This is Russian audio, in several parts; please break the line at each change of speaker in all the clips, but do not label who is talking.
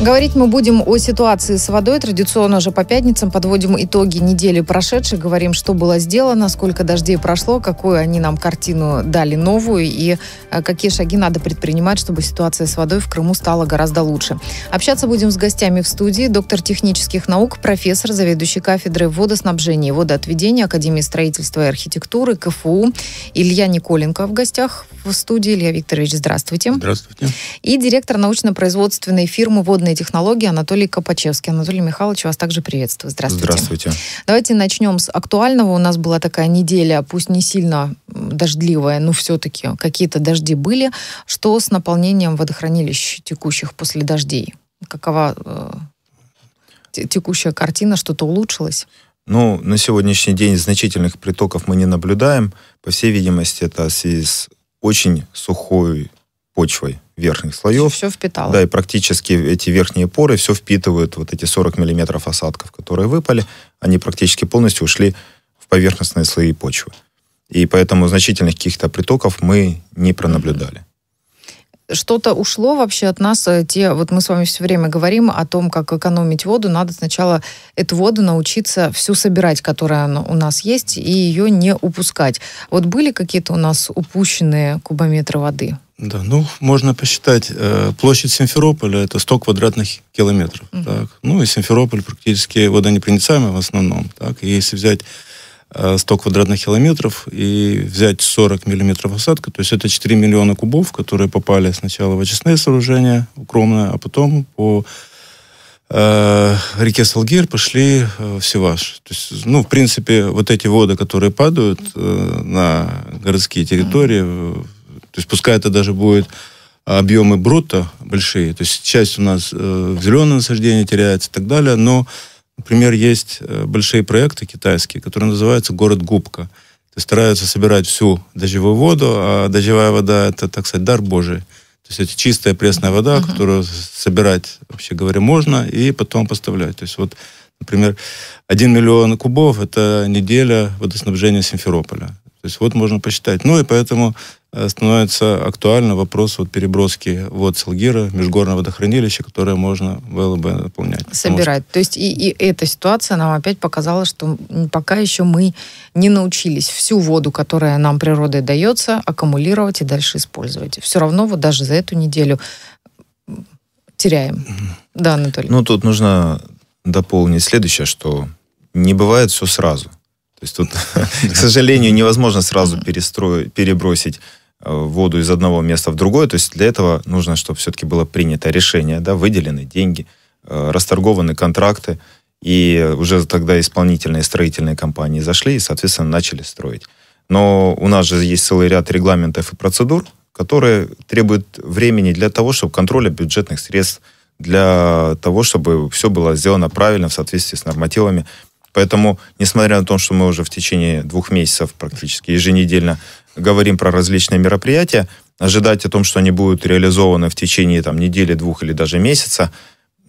Говорить мы будем о ситуации с водой. Традиционно уже по пятницам подводим итоги недели прошедшей, говорим, что было сделано, сколько дождей прошло, какую они нам картину дали новую и э, какие шаги надо предпринимать, чтобы ситуация с водой в Крыму стала гораздо лучше. Общаться будем с гостями в студии. Доктор технических наук, профессор, заведующий кафедры водоснабжения и водоотведения Академии строительства и архитектуры КФУ Илья Николенко в гостях в студии. Илья Викторович, здравствуйте. Здравствуйте. И директор научно-производственной фирмы «Водный информационные технологии Анатолий Копачевский. Анатолий Михайлович, вас также приветствую. Здравствуйте. Здравствуйте. Давайте начнем с актуального. У нас была такая неделя, пусть не сильно дождливая, но все-таки какие-то дожди были. Что с наполнением водохранилищ текущих после дождей? Какова э, текущая картина? Что-то улучшилось?
Ну, на сегодняшний день значительных притоков мы не наблюдаем. По всей видимости, это в связи с очень сухой почвой верхних
слоев. Все впитало. Да, и
практически эти верхние поры все впитывают, вот эти 40 миллиметров осадков, которые выпали, они практически полностью ушли в поверхностные слои почвы. И поэтому значительных каких-то притоков мы не пронаблюдали
что-то ушло вообще от нас. Э, те, вот мы с вами все время говорим о том, как экономить воду. Надо сначала эту воду научиться всю собирать, которая у нас есть, и ее не упускать. Вот были какие-то у нас упущенные кубометры воды?
Да, ну, можно посчитать, э, площадь Симферополя это 100 квадратных километров. Угу. Так. Ну, и Симферополь практически водонепроницаемый в основном. Так. И если взять 100 э, квадратных километров и взять 40 миллиметров осадка, то есть это 4 миллиона кубов, которые попали сначала в очистные сооружения укромное, а потом по э, реке Салгир пошли э, в Севаш. То есть, ну, в принципе, вот эти воды, которые падают э, на городские территории, то есть пускай это даже будет а, объемы брута большие, то есть часть у нас э, зеленое насаждение теряется и так далее, но, например, есть э, большие проекты китайские, которые называются «Город Губка». То есть стараются собирать всю дождевую воду, а дождевая вода – это, так сказать, дар Божий. То есть это чистая пресная вода, uh-huh. которую собирать, вообще говоря, можно, и потом поставлять. То есть вот, например, 1 миллион кубов – это неделя водоснабжения Симферополя. То есть вот можно посчитать. Ну и поэтому э, становится актуальным вопрос вот переброски вот Салгира, межгорного водохранилища, которое можно было бы наполнять. Собирать.
Что... То есть и, и эта ситуация нам опять показала, что пока еще мы не научились всю воду, которая нам природой дается, аккумулировать и дальше использовать. Все равно вот даже за эту неделю теряем. Да, Анатолий?
Ну, тут нужно дополнить следующее, что не бывает все сразу. То есть тут, к сожалению, невозможно сразу перестроить, перебросить э, воду из одного места в другое. То есть для этого нужно, чтобы все-таки было принято решение, да, выделены деньги, э, расторгованы контракты, и уже тогда исполнительные строительные компании зашли и, соответственно, начали строить. Но у нас же есть целый ряд регламентов и процедур, которые требуют времени для того, чтобы контроля бюджетных средств, для того, чтобы все было сделано правильно в соответствии с нормативами. Поэтому, несмотря на то, что мы уже в течение двух месяцев практически еженедельно говорим про различные мероприятия, ожидать о том, что они будут реализованы в течение там, недели, двух или даже месяца,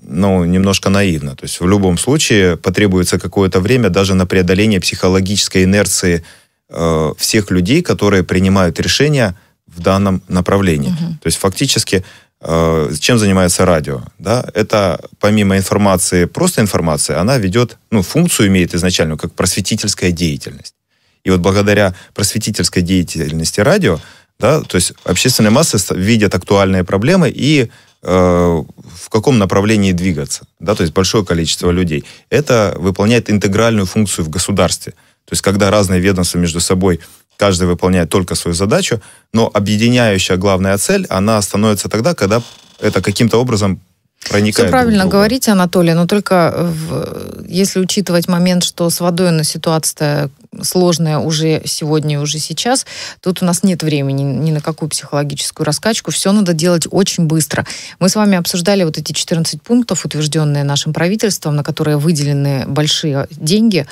ну, немножко наивно. То есть в любом случае потребуется какое-то время даже на преодоление психологической инерции э, всех людей, которые принимают решения в данном направлении. Угу. То есть фактически Э, чем занимается радио, да, это помимо информации, просто информации, она ведет, ну, функцию имеет изначально как просветительская деятельность. И вот благодаря просветительской деятельности радио, да, то есть общественные массы видят актуальные проблемы и э, в каком направлении двигаться, да, то есть большое количество людей. Это выполняет интегральную функцию в государстве. То есть когда разные ведомства между собой каждый выполняет только свою задачу, но объединяющая главная цель, она становится тогда, когда это каким-то образом проникает. Все правильно
говорите, Анатолий, но только в, если учитывать момент, что с водой на ситуация сложная уже сегодня и уже сейчас, тут у нас нет времени ни на какую психологическую раскачку, все надо делать очень быстро. Мы с вами обсуждали вот эти 14 пунктов, утвержденные нашим правительством, на которые выделены большие деньги,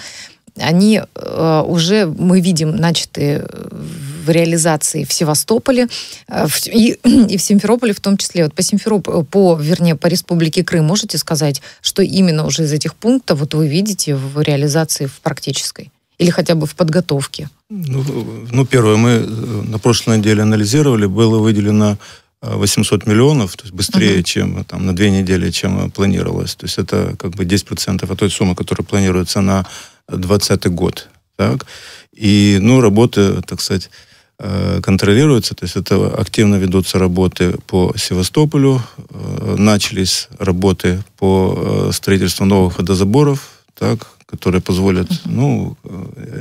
они э, уже, мы видим, начаты э, в реализации в Севастополе э, в, и, и в Симферополе в том числе. Вот по Симферополю, по, вернее, по Республике Крым можете сказать, что именно уже из этих пунктов вот вы видите в реализации в практической? Или хотя бы в подготовке? Ну,
ну первое, мы на прошлой неделе анализировали, было выделено 800 миллионов, то есть быстрее, uh-huh. чем там, на две недели, чем планировалось. То есть это как бы 10% от той суммы, которая планируется на 2020 год. Так? И, ну, работы, так сказать, э, контролируются, то есть это активно ведутся работы по Севастополю, э, начались работы по э, строительству новых водозаборов, так, которые позволят, ну,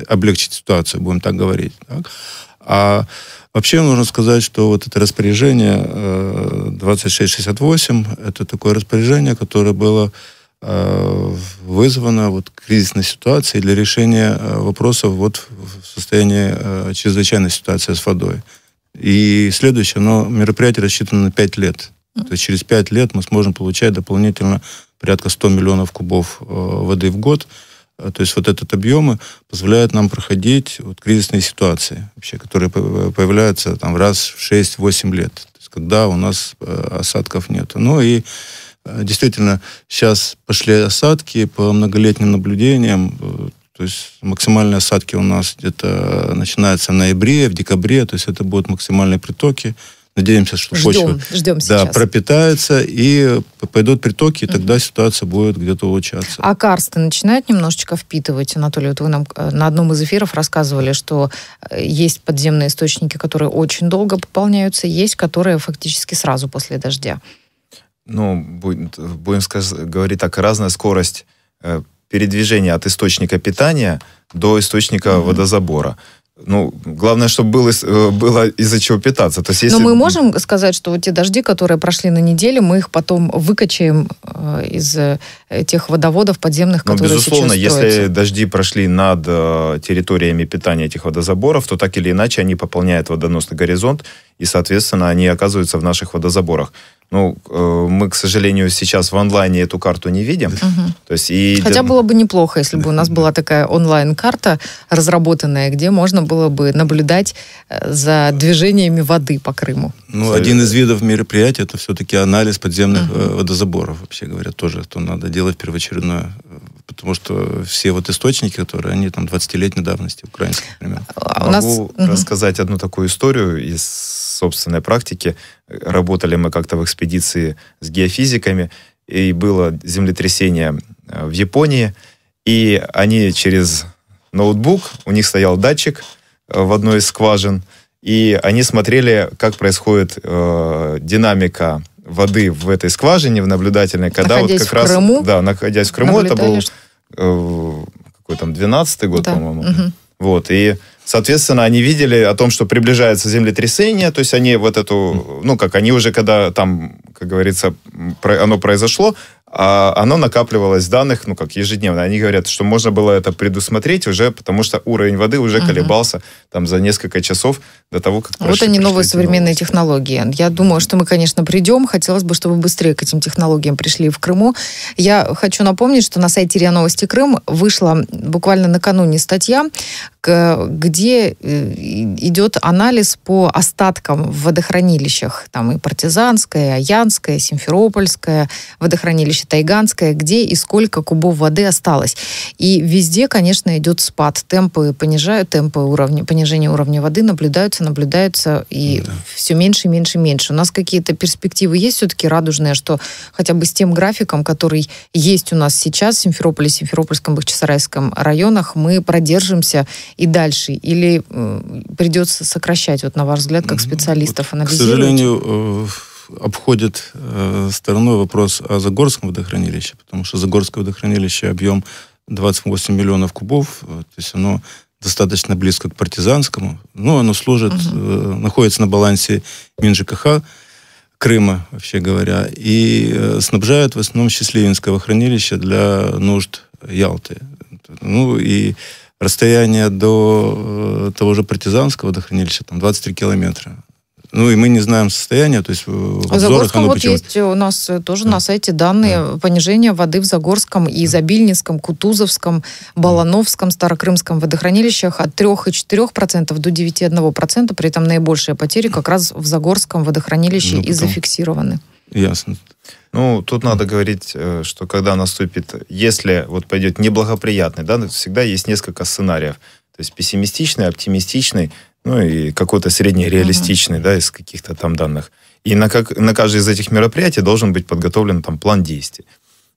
облегчить ситуацию, будем так говорить. Так. А вообще нужно сказать, что вот это распоряжение 2668, это такое распоряжение, которое было Э, вызвана вот кризисной ситуацией для решения э, вопросов вот в состоянии э, чрезвычайной ситуации с водой. И следующее, но мероприятие рассчитано на 5 лет. То есть через 5 лет мы сможем получать дополнительно порядка 100 миллионов кубов воды в год. То есть вот этот объемы позволяет нам проходить вот кризисные ситуации, вообще, которые появляются там раз в 6-8 лет, то есть когда у нас осадков нет. Ну и Э, действительно, сейчас пошли осадки по многолетним наблюдениям. Э, то есть максимальные осадки у нас где-то э, начинаются в ноябре, в декабре. То есть это будут максимальные притоки. Надеемся, что ждем, почва ждем да, пропитается и пойдут притоки, и тогда ситуация будет где-то улучшаться.
А карсты начинают немножечко впитывать? Анатолий, вот вы нам на одном из эфиров рассказывали, что есть подземные источники, которые очень долго пополняются, есть которые фактически сразу после дождя
ну, будем сказать, говорить так, разная скорость э, передвижения от источника питания до источника mm-hmm. водозабора. Ну, главное, чтобы было, э, было из-за чего питаться. То есть, если... Но мы можем
сказать, что вот те дожди, которые прошли на неделе, мы их потом выкачаем э, из тех водоводов подземных, которые ну, которые безусловно, сейчас строятся. если
дожди прошли над территориями питания этих водозаборов, то так или иначе они пополняют водоносный горизонт, и, соответственно, они оказываются в наших водозаборах. Ну, э, мы, к сожалению, сейчас в онлайне эту карту не видим. Угу. То есть и Хотя
было бы неплохо, если бы у нас была такая онлайн-карта разработанная, где можно было бы наблюдать э, за движениями воды по Крыму.
Ну, один из видов мероприятий это все-таки анализ подземных угу. водозаборов, вообще говоря, тоже, что надо делать первоочередное потому что все вот источники, которые, они там
20-летней давности, украинские, например. А, а у Могу нас... рассказать одну такую историю из собственной практики работали мы как-то в экспедиции с геофизиками, и было землетрясение э, в Японии, и они через ноутбук, у них стоял датчик э, в одной из скважин, и они смотрели, как происходит э, динамика воды в этой скважине, в наблюдательной, когда находясь вот как раз... Крыму, да, находясь в Крыму, это был э, какой там, 12-й год, да. по-моему. Угу. Вот, и Соответственно, они видели о том, что приближается землетрясение, то есть они вот эту, ну как, они уже когда там, как говорится, оно произошло, а оно накапливалось данных, ну, как ежедневно. Они говорят, что можно было это предусмотреть уже, потому что уровень воды уже колебался uh-huh. там за несколько часов до того, как...
Вот они новые современные новости. технологии. Я думаю, что мы, конечно, придем. Хотелось бы, чтобы быстрее к этим технологиям пришли в Крыму. Я хочу напомнить, что на сайте РИА Новости Крым вышла буквально накануне статья, где э, идет анализ по остаткам в водохранилищах. Там и Партизанское, и Аянское, и Симферопольское, водохранилище Тайганское, где и сколько кубов воды осталось. И везде, конечно, идет спад. Темпы понижают, темпы уровня, понижения уровня воды наблюдаются развиваются, наблюдаются и да. все меньше, и меньше, и меньше. У нас какие-то перспективы есть все-таки радужные, что хотя бы с тем графиком, который есть у нас сейчас в Симферополе, Симферопольском, Бахчисарайском районах, мы продержимся и дальше? Или придется сокращать, вот на ваш взгляд, как специалистов вот, анализировать? К сожалению,
э, обходит э, стороной вопрос о Загорском водохранилище, потому что Загорское водохранилище объем 28 миллионов кубов, э, то есть оно достаточно близко к партизанскому. Ну, оно служит, угу. э, находится на балансе МинЖКХ Крыма, вообще говоря, и э, снабжают в основном Счастливинского хранилища для нужд Ялты. Ну, и расстояние до э, того же партизанского до хранилища, там 23 километра. Ну и мы не знаем состояние, то есть э, в а Загорском вот есть
э, у нас э, тоже да. на сайте данные да. понижения воды в Загорском и Изобильницком, Кутузовском, Балановском, Старокрымском водохранилищах от 3,4% до 9,1%, при этом наибольшие потери как раз в Загорском водохранилище ну, и зафиксированы.
Ясно. Ну, тут надо говорить, что когда наступит, если вот пойдет неблагоприятный, да, всегда есть несколько сценариев. То есть пессимистичный, оптимистичный – ну и какой-то среднереалистичный, mm-hmm. да, из каких-то там данных. И на, как, на каждое из этих мероприятий должен быть подготовлен там план действий.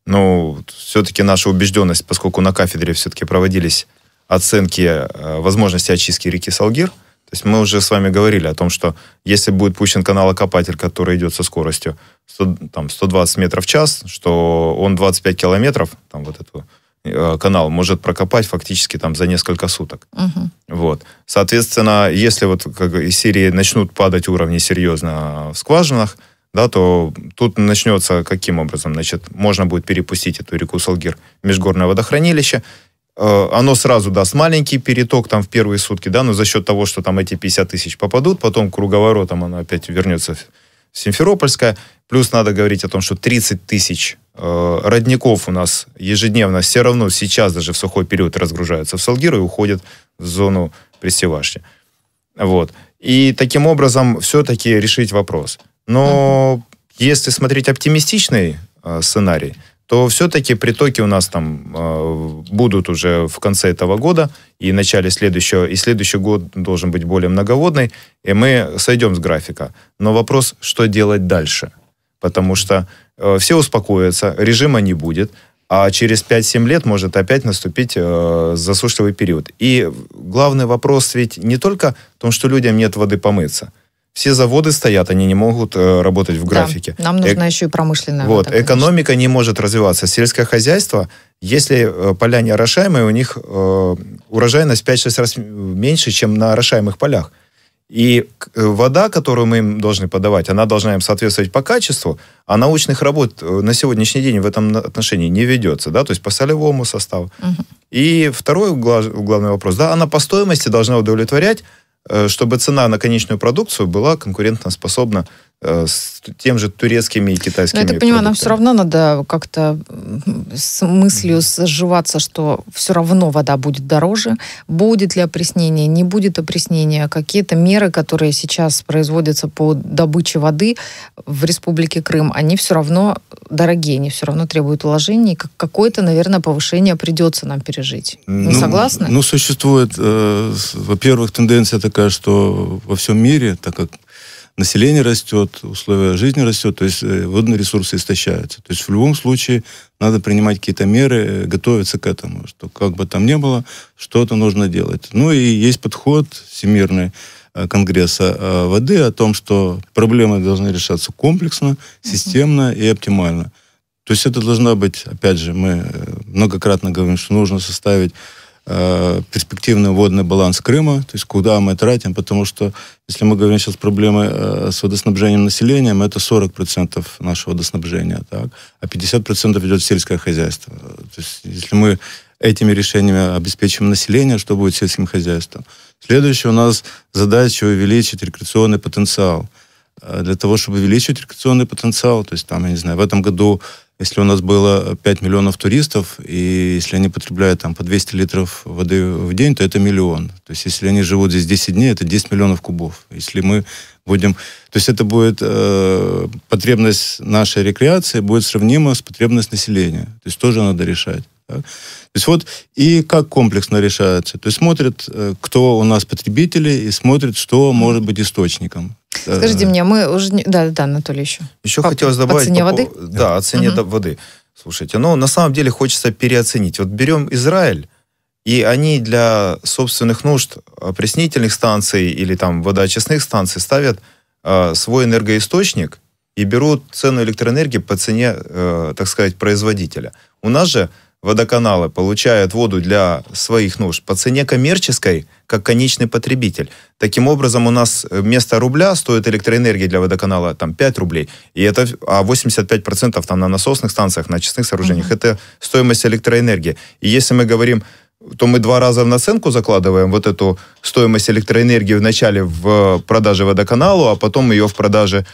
Но все-таки наша убежденность, поскольку на кафедре все-таки проводились оценки э, возможности очистки реки Салгир, то есть мы уже с вами говорили о том, что если будет пущен канал-окопатель, который идет со скоростью 100, там, 120 метров в час, что он 25 километров, там вот эту Э, канал может прокопать фактически там за несколько суток. Угу. Вот. Соответственно, если вот как из серии начнут падать уровни серьезно в скважинах, да, то тут начнется каким образом? Значит, можно будет перепустить эту реку Салгир в межгорное водохранилище, э, оно сразу даст маленький переток там в первые сутки, да, но за счет того, что там эти 50 тысяч попадут, потом круговоротом оно опять вернется Симферопольская. Плюс надо говорить о том, что 30 тысяч э, родников у нас ежедневно все равно сейчас даже в сухой период разгружаются в Салгиру и уходят в зону Пресевашки. Вот. И таким образом все-таки решить вопрос. Но угу. если смотреть оптимистичный э, сценарий – то все-таки притоки у нас там э, будут уже в конце этого года и начале следующего, и следующий год должен быть более многоводный, и мы сойдем с графика. Но вопрос, что делать дальше? Потому что э, все успокоятся, режима не будет, а через 5-7 лет может опять наступить э, засушливый период. И главный вопрос ведь не только в том, что людям нет воды помыться – все заводы стоят, они не могут э, работать в графике. Да, нам нужна э-
еще и промышленная. Вот, вода,
экономика не может развиваться. Сельское хозяйство, если э, поля не орошаемые, у них э, урожайность 5-6 раз меньше, чем на орошаемых полях. И э, вода, которую мы им должны подавать, она должна им соответствовать по качеству, а научных работ на сегодняшний день в этом отношении не ведется, да, то есть по солевому составу. Угу. И второй главный вопрос, да, она по стоимости должна удовлетворять Э, чтобы цена на конечную продукцию была конкурентоспособна Э, с тем же турецкими и китайскими. Но ну, я так понимаю, нам все
равно надо как-то с мыслью сживаться, что все равно вода будет дороже. Будет ли опреснение, не будет опреснения, какие-то меры, которые сейчас производятся по добыче воды в Республике Крым, они все равно дорогие, они все равно требуют уложений, Какое-то, наверное, повышение придется нам пережить. Не ну, согласны?
Ну, существует, э, во-первых, тенденция такая, что во всем мире, так как население растет, условия жизни растет, то есть э, водные ресурсы истощаются. То есть в любом случае надо принимать какие-то меры, э, готовиться к этому, что как бы там ни было, что-то нужно делать. Ну и есть подход всемирный э, Конгресса воды о том, что проблемы должны решаться комплексно, системно и оптимально. То есть это должна быть, опять же, мы многократно говорим, что нужно составить э, перспективный водный баланс Крыма, то есть куда мы тратим, потому что если мы говорим сейчас проблемы э, с водоснабжением населением, это 40% нашего водоснабжения, так, а 50% идет в сельское хозяйство. То есть если мы этими решениями обеспечим население, что будет сельским хозяйством. Следующая у нас задача увеличить рекреационный потенциал. Э, для того, чтобы увеличить рекреационный потенциал, то есть там, я не знаю, в этом году если у нас было 5 миллионов туристов, и если они потребляют там по 200 литров воды в день, то это миллион. То есть если они живут здесь 10 дней, это 10 миллионов кубов. Если мы будем... То есть это будет... Э, потребность нашей рекреации будет сравнима с потребностью населения. То есть тоже надо решать. Так? То есть вот и как комплексно решается. То есть смотрят, э, кто у нас потребители, и смотрят, что может быть источником. Э, Скажите
мне, мы уже... Да, да, Анатолий, еще.
Еще хотелось добавить... по цене воды? Да, о цене воды. Слушайте, но ну, на самом деле хочется переоценить. Вот берем Израиль, и они для собственных нужд опреснительных станций или там водоочистных станций ставят э, свой энергоисточник и берут цену электроэнергии по цене, э, так сказать, производителя. У нас же водоканалы получают воду для своих нужд по цене коммерческой, как конечный потребитель. Таким образом, у нас вместо рубля стоит электроэнергия для водоканала там 5 рублей, и это, а 85% там на насосных станциях, на частных сооружениях, угу. это стоимость электроэнергии. И если мы говорим то мы два раза в наценку закладываем вот эту стоимость электроэнергии в начале в продаже водоканалу, а потом ее в продаже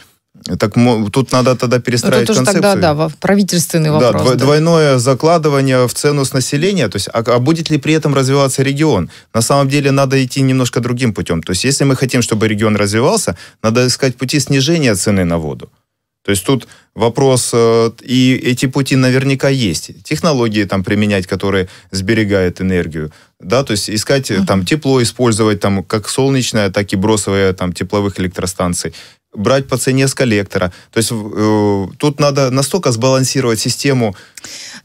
так тут надо тогда ну, перестраивать тут уже концепцию. Тогда,
да, правительственный вопрос. Да, дво- да,
двойное закладывание в цену с населения. То есть, а, а будет ли при этом развиваться регион? На самом деле надо идти немножко другим путем. То есть, если мы хотим, чтобы регион развивался, надо искать пути снижения цены на воду. То есть тут вопрос, э, и эти пути наверняка есть. Технологии там применять, которые сберегают энергию. Да, то есть искать э, там тепло, использовать там как солнечное, так и бросовое там тепловых электростанций брать по цене с коллектора. То есть э, тут надо настолько сбалансировать систему.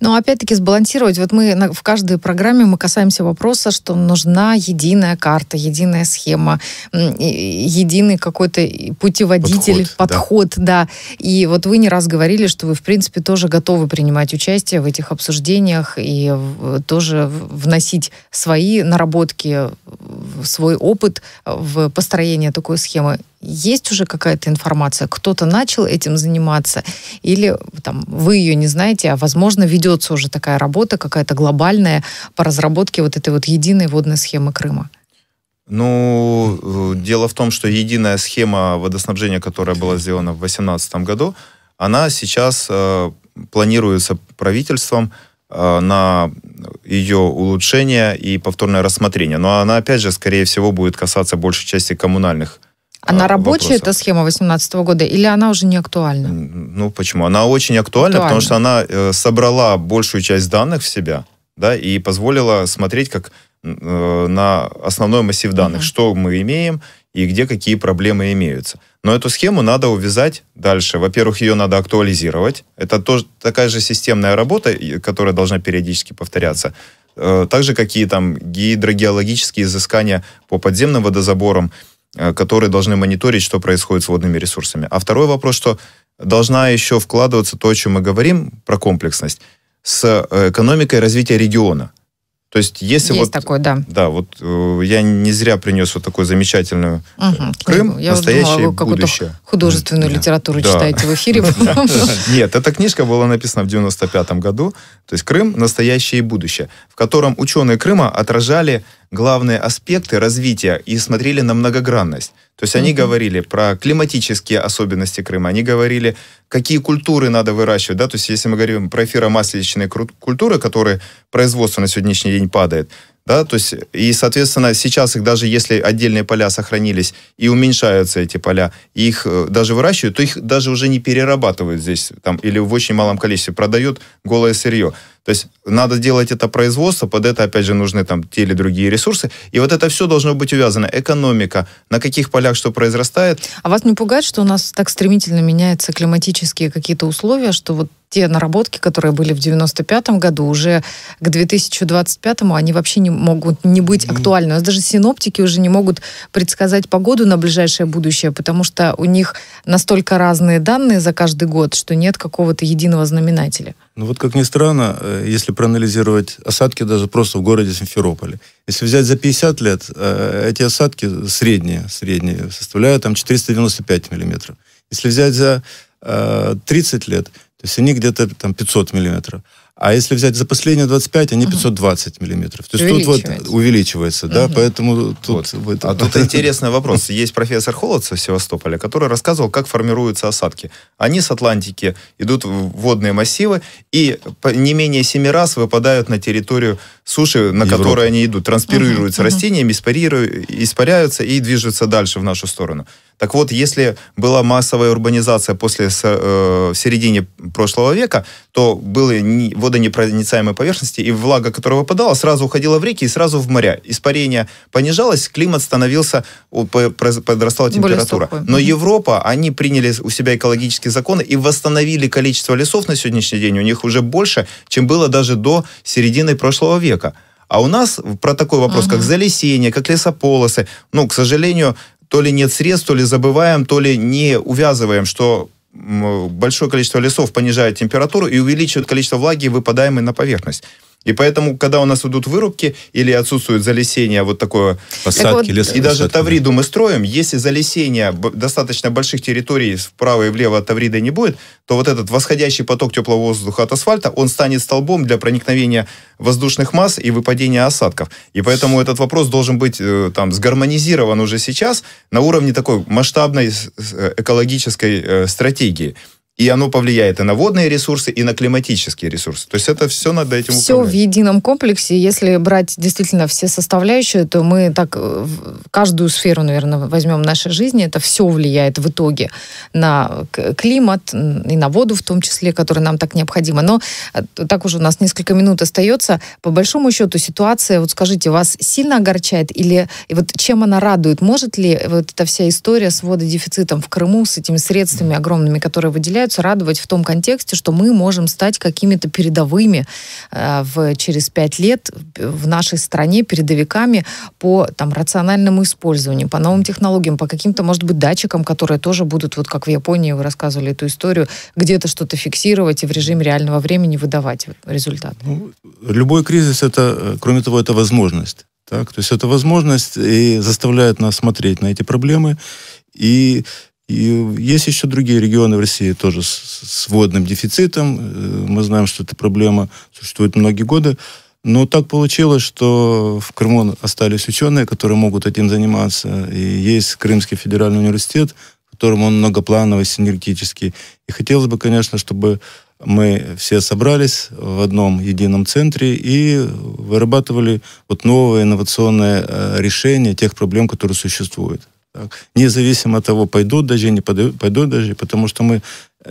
Но опять-таки сбалансировать. Вот мы в каждой программе мы касаемся вопроса, что нужна единая карта, единая схема, единый какой-то путеводитель, подход. подход да. да. И вот вы не раз говорили, что вы в принципе тоже готовы принимать участие в этих обсуждениях и тоже вносить свои наработки, свой опыт в построение такой схемы есть уже какая-то информация, кто-то начал этим заниматься, или там, вы ее не знаете, а возможно ведется уже такая работа какая-то глобальная по разработке вот этой вот единой водной схемы Крыма?
Ну, э, дело в том, что единая схема водоснабжения, которая была сделана в 2018 году, она сейчас э, планируется правительством э, на ее улучшение и повторное рассмотрение. Но она, опять же, скорее всего, будет касаться большей части коммунальных
она а, рабочая, эта схема 2018 года, или она уже не актуальна? Ну,
почему? Она очень актуальна, актуальна. потому что она э, собрала большую часть данных в себя, да, и позволила смотреть, как э, на основной массив данных, угу. что мы имеем и где какие проблемы имеются. Но эту схему надо увязать дальше. Во-первых, ее надо актуализировать. Это тоже такая же системная работа, которая должна периодически повторяться. Э, Также какие там гидрогеологические изыскания по подземным водозаборам – Э, которые должны мониторить, что происходит с водными ресурсами. А второй вопрос, что должна еще вкладываться то, о чем мы говорим, про комплексность, с э, экономикой развития региона. То есть, если есть вот... такой, да. Да, вот э, я не зря принес вот такую замечательную
угу, Крым, я настоящее думала, вы будущее. художественную да. литературу да. читаете в эфире.
Нет, эта книжка была написана в 95 году. То есть, Крым, настоящее и будущее, в котором ученые Крыма отражали главные аспекты развития и смотрели на многогранность. То есть они mm-hmm. говорили про климатические особенности Крыма, они говорили, какие культуры надо выращивать. Да? То есть если мы говорим про эфиромасленичные культуры, которые производство на сегодняшний день падает, да, то есть, и, соответственно, сейчас их даже если отдельные поля сохранились и уменьшаются эти поля, и их э, даже выращивают, то их даже уже не перерабатывают здесь там, или в очень малом количестве, продают голое сырье. То есть надо делать это производство, под это, опять же, нужны там те или другие ресурсы. И вот это все должно быть увязано. Экономика, на каких полях что произрастает.
А вас не пугает, что у нас так стремительно меняются климатические какие-то условия, что вот те наработки, которые были в 95 году, уже к 2025-му они вообще не могут не быть актуальны. У нас даже синоптики уже не могут предсказать погоду на ближайшее будущее, потому что у них настолько разные данные за каждый год, что нет какого-то единого знаменателя.
Ну вот как ни странно, э, если проанализировать осадки даже просто в городе Симферополе, если взять за 50 лет, э, эти осадки средние, средние составляют там 495 миллиметров. Если взять за 30 э, лет, то есть они где-то там 500 миллиметров. А если взять за запысление 25, они 520 угу. миллиметров. То есть тут вот увеличивается, угу.
да, поэтому тут... Вот. В этом... А тут интересный вопрос. Есть профессор Холодцев Севастополя, который рассказывал, как формируются осадки. Они с Атлантики идут в водные массивы и не менее семи раз выпадают на территорию суши, на Европа. которые они идут, транспирируются угу, растениями, испаряются и движутся дальше в нашу сторону. Так вот, если была массовая урбанизация после э, в прошлого века, то были водонепроницаемые поверхности, и влага, которая выпадала, сразу уходила в реки и сразу в моря. Испарение понижалось, климат становился, подрастала температура. Но Европа, они приняли у себя экологические законы и восстановили количество лесов на сегодняшний день. У них уже больше, чем было даже до середины прошлого века человека. А у нас про такой вопрос, ага. как залесение, как лесополосы, ну, к сожалению, то ли нет средств, то ли забываем, то ли не увязываем, что большое количество лесов понижает температуру и увеличивает количество влаги, выпадаемой на поверхность. И поэтому, когда у нас идут вырубки или отсутствует залесение, вот такое... Посадки, так вот, И даже Тавриду мы строим, если залесения достаточно больших территорий вправо и влево от Таврида не будет, то вот этот восходящий поток теплого воздуха от асфальта, он станет столбом для проникновения воздушных масс и выпадения осадков. И поэтому этот вопрос должен быть э, там сгармонизирован уже сейчас на уровне такой масштабной э, экологической э, стратегии. И оно повлияет и на водные ресурсы, и на климатические ресурсы. То есть это все надо этим все управлять.
Все в едином комплексе. Если брать действительно все составляющие, то мы так э, каждую сферу, наверное, возьмем в нашей жизни. Это все влияет в итоге на климат и на воду в том числе, которая нам так необходима. Но э, так уже у нас несколько минут остается. По большому счету ситуация, вот скажите, вас сильно огорчает или и вот чем она радует? Может ли вот эта вся история с вододефицитом в Крыму, с этими средствами огромными, которые выделяют являются, радовать в том контексте, что мы можем стать какими-то передовыми э, в, через пять лет в нашей стране, передовиками по там, рациональному использованию, по новым технологиям, по каким-то, может быть, датчикам, которые тоже будут, вот как в Японии вы рассказывали эту историю, где-то что-то фиксировать и в режиме реального времени выдавать результат. Ну,
любой кризис, это, э, кроме того, это возможность. Так? То есть это возможность и заставляет нас смотреть на эти проблемы и и есть еще другие регионы в России тоже с, с водным дефицитом. Э, мы знаем, что эта проблема существует многие годы. Но так получилось, что в Крыму остались ученые, которые могут этим заниматься. И есть Крымский федеральный университет, в котором он многоплановый, синергетический. И хотелось бы, конечно, чтобы мы все собрались в одном едином центре и вырабатывали вот новые инновационные э, решения тех проблем, которые существуют. Независимо от того, пойдут дожди, не пойдут, пойдут дожди, потому что мы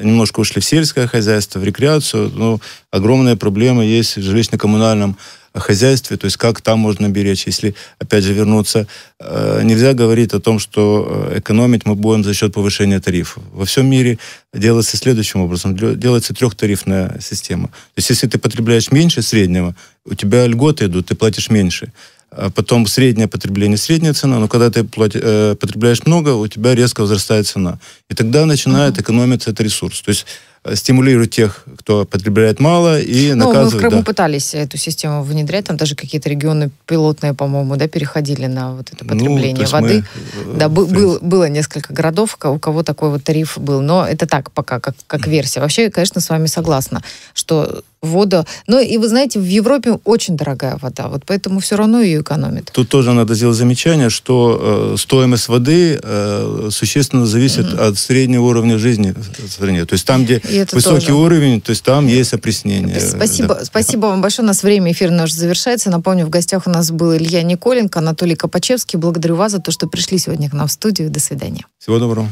немножко ушли в сельское хозяйство, в рекреацию, но огромная проблема есть в жилищно-коммунальном хозяйстве, то есть как там можно беречь, если, опять же, вернуться. Э, нельзя говорить о том, что э, экономить мы будем за счет повышения тарифов. Во всем мире делается следующим образом. Делается трехтарифная система. То есть если ты потребляешь меньше среднего, у тебя льготы идут, ты платишь меньше. А потом среднее потребление, средняя цена, но когда ты плати, э, потребляешь много, у тебя резко возрастает цена. И тогда начинает экономиться этот ресурс. То есть Э, стимулирует тех, кто потребляет мало, и ну, Мы в Крыму да.
пытались эту систему внедрять, там даже какие-то регионы пилотные, по-моему, да, переходили на вот это ну, потребление ну, воды. Мы, э, да, был, был, было несколько городов, у кого такой вот тариф был, но это так пока, как, как версия. Вообще, конечно, с вами согласна, что вода. Ну, и вы знаете, в Европе очень дорогая вода, вот поэтому все равно ее экономят.
Тут тоже надо сделать замечание, что э, стоимость воды э, существенно зависит mm-hmm. от среднего уровня жизни в э, стране. То есть там, где это высокий тоже. уровень, то есть там есть опреснение. Спасибо, да.
спасибо вам большое. У нас время эфира наш завершается. Напомню, в гостях у нас был Илья Николенко, Анатолий Копачевский. Благодарю вас за то, что пришли сегодня к нам в студию. До свидания.
Всего доброго.